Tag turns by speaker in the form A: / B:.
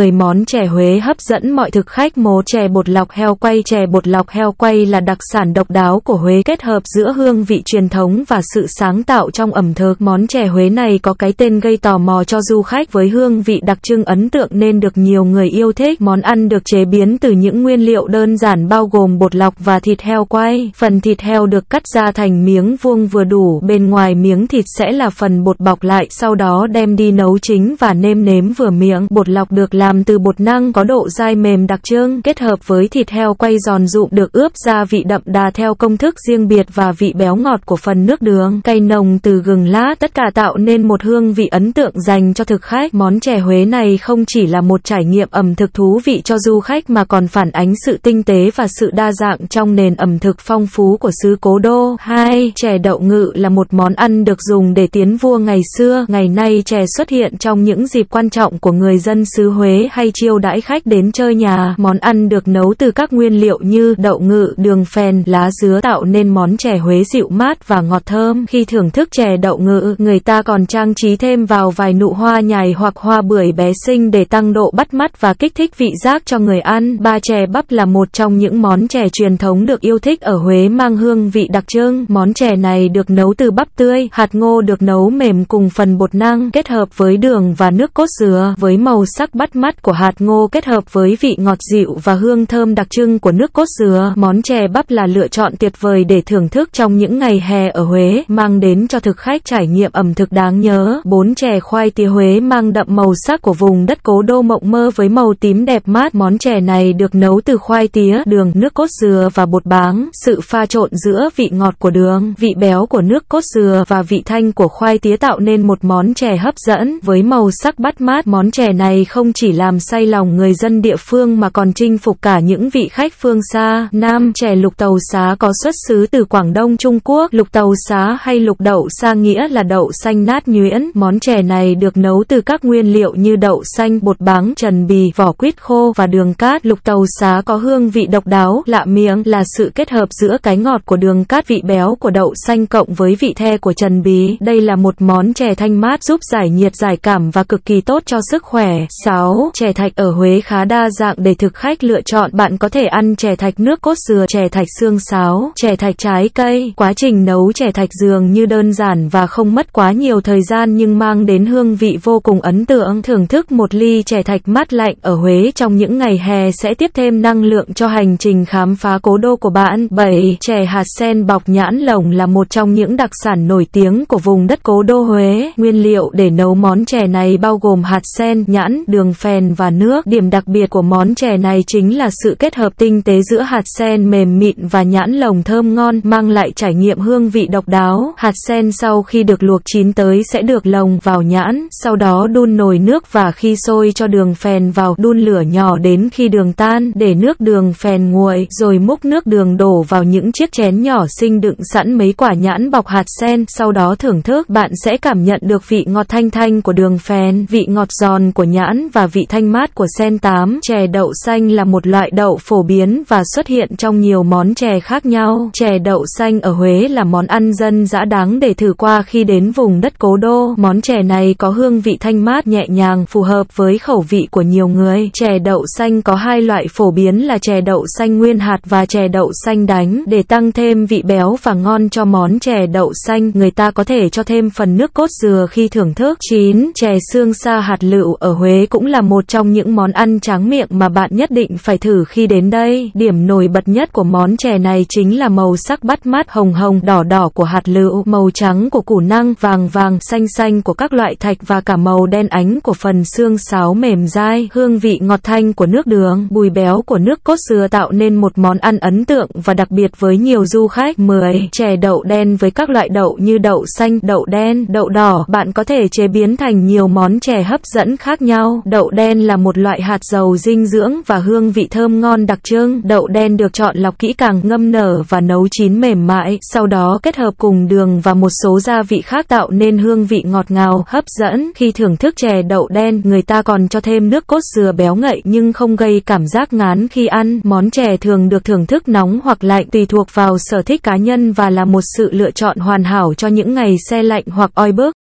A: 10 món chè Huế hấp dẫn mọi thực khách mố chè bột lọc heo quay Chè bột lọc heo quay là đặc sản độc đáo của Huế kết hợp giữa hương vị truyền thống và sự sáng tạo trong ẩm thực. Món chè Huế này có cái tên gây tò mò cho du khách với hương vị đặc trưng ấn tượng nên được nhiều người yêu thích. Món ăn được chế biến từ những nguyên liệu đơn giản bao gồm bột lọc và thịt heo quay. Phần thịt heo được cắt ra thành miếng vuông vừa đủ, bên ngoài miếng thịt sẽ là phần bột bọc lại, sau đó đem đi nấu chính và nêm nếm vừa miệng. Bột lọc được làm làm từ bột năng có độ dai mềm đặc trưng, kết hợp với thịt heo quay giòn rụm được ướp gia vị đậm đà theo công thức riêng biệt và vị béo ngọt của phần nước đường, cay nồng từ gừng lá, tất cả tạo nên một hương vị ấn tượng dành cho thực khách. Món chè Huế này không chỉ là một trải nghiệm ẩm thực thú vị cho du khách mà còn phản ánh sự tinh tế và sự đa dạng trong nền ẩm thực phong phú của xứ Cố Đô. 2. Chè đậu ngự là một món ăn được dùng để tiến vua ngày xưa, ngày nay chè xuất hiện trong những dịp quan trọng của người dân xứ Huế hay chiêu đãi khách đến chơi nhà. Món ăn được nấu từ các nguyên liệu như đậu ngự, đường phèn, lá dứa tạo nên món chè Huế dịu mát và ngọt thơm. Khi thưởng thức chè đậu ngự, người ta còn trang trí thêm vào vài nụ hoa nhài hoặc hoa bưởi bé xinh để tăng độ bắt mắt và kích thích vị giác cho người ăn. Ba chè bắp là một trong những món chè truyền thống được yêu thích ở Huế mang hương vị đặc trưng. Món chè này được nấu từ bắp tươi, hạt ngô được nấu mềm cùng phần bột năng kết hợp với đường và nước cốt dừa với màu sắc bắt mắt mát của hạt ngô kết hợp với vị ngọt dịu và hương thơm đặc trưng của nước cốt dừa. Món chè bắp là lựa chọn tuyệt vời để thưởng thức trong những ngày hè ở Huế, mang đến cho thực khách trải nghiệm ẩm thực đáng nhớ. Bốn chè khoai tía Huế mang đậm màu sắc của vùng đất cố đô mộng mơ với màu tím đẹp mát. Món chè này được nấu từ khoai tía, đường, nước cốt dừa và bột báng. Sự pha trộn giữa vị ngọt của đường, vị béo của nước cốt dừa và vị thanh của khoai tía tạo nên một món chè hấp dẫn với màu sắc bắt mát. Món chè này không chỉ chỉ làm say lòng người dân địa phương mà còn chinh phục cả những vị khách phương xa. Nam, chè lục tàu xá có xuất xứ từ Quảng Đông Trung Quốc. Lục tàu xá hay lục đậu xa nghĩa là đậu xanh nát nhuyễn. Món chè này được nấu từ các nguyên liệu như đậu xanh, bột báng, trần bì, vỏ quýt khô và đường cát. Lục tàu xá có hương vị độc đáo, lạ miệng là sự kết hợp giữa cái ngọt của đường cát vị béo của đậu xanh cộng với vị the của trần bí. Đây là một món chè thanh mát giúp giải nhiệt giải cảm và cực kỳ tốt cho sức khỏe. 6. Chè thạch ở Huế khá đa dạng để thực khách lựa chọn. Bạn có thể ăn chè thạch nước cốt dừa, chè thạch xương sáo, chè thạch trái cây. Quá trình nấu chè thạch dường như đơn giản và không mất quá nhiều thời gian nhưng mang đến hương vị vô cùng ấn tượng. Thưởng thức một ly chè thạch mát lạnh ở Huế trong những ngày hè sẽ tiếp thêm năng lượng cho hành trình khám phá cố đô của bạn. 7. Chè hạt sen bọc nhãn lồng là một trong những đặc sản nổi tiếng của vùng đất cố đô Huế. Nguyên liệu để nấu món chè này bao gồm hạt sen, nhãn, đường phèn sen và nước. Điểm đặc biệt của món chè này chính là sự kết hợp tinh tế giữa hạt sen mềm mịn và nhãn lồng thơm ngon, mang lại trải nghiệm hương vị độc đáo. Hạt sen sau khi được luộc chín tới sẽ được lồng vào nhãn, sau đó đun nồi nước và khi sôi cho đường phèn vào, đun lửa nhỏ đến khi đường tan, để nước đường phèn nguội, rồi múc nước đường đổ vào những chiếc chén nhỏ xinh đựng sẵn mấy quả nhãn bọc hạt sen, sau đó thưởng thức, bạn sẽ cảm nhận được vị ngọt thanh thanh của đường phèn, vị ngọt giòn của nhãn và vị vị thanh mát của sen tám. Chè đậu xanh là một loại đậu phổ biến và xuất hiện trong nhiều món chè khác nhau. Chè đậu xanh ở Huế là món ăn dân dã đáng để thử qua khi đến vùng đất cố đô. Món chè này có hương vị thanh mát nhẹ nhàng phù hợp với khẩu vị của nhiều người. Chè đậu xanh có hai loại phổ biến là chè đậu xanh nguyên hạt và chè đậu xanh đánh. Để tăng thêm vị béo và ngon cho món chè đậu xanh, người ta có thể cho thêm phần nước cốt dừa khi thưởng thức. 9. Chè xương sa hạt lựu ở Huế cũng là một một trong những món ăn tráng miệng mà bạn nhất định phải thử khi đến đây. Điểm nổi bật nhất của món chè này chính là màu sắc bắt mắt hồng hồng, đỏ đỏ của hạt lựu, màu trắng của củ năng, vàng vàng, xanh xanh của các loại thạch và cả màu đen ánh của phần xương sáo mềm dai, hương vị ngọt thanh của nước đường, bùi béo của nước cốt dừa tạo nên một món ăn ấn tượng và đặc biệt với nhiều du khách. 10. Chè đậu đen với các loại đậu như đậu xanh, đậu đen, đậu đỏ, bạn có thể chế biến thành nhiều món chè hấp dẫn khác nhau. Đậu đen đen là một loại hạt dầu dinh dưỡng và hương vị thơm ngon đặc trưng. Đậu đen được chọn lọc kỹ càng, ngâm nở và nấu chín mềm mại, sau đó kết hợp cùng đường và một số gia vị khác tạo nên hương vị ngọt ngào, hấp dẫn. Khi thưởng thức chè đậu đen, người ta còn cho thêm nước cốt dừa béo ngậy nhưng không gây cảm giác ngán khi ăn. Món chè thường được thưởng thức nóng hoặc lạnh tùy thuộc vào sở thích cá nhân và là một sự lựa chọn hoàn hảo cho những ngày xe lạnh hoặc oi bức.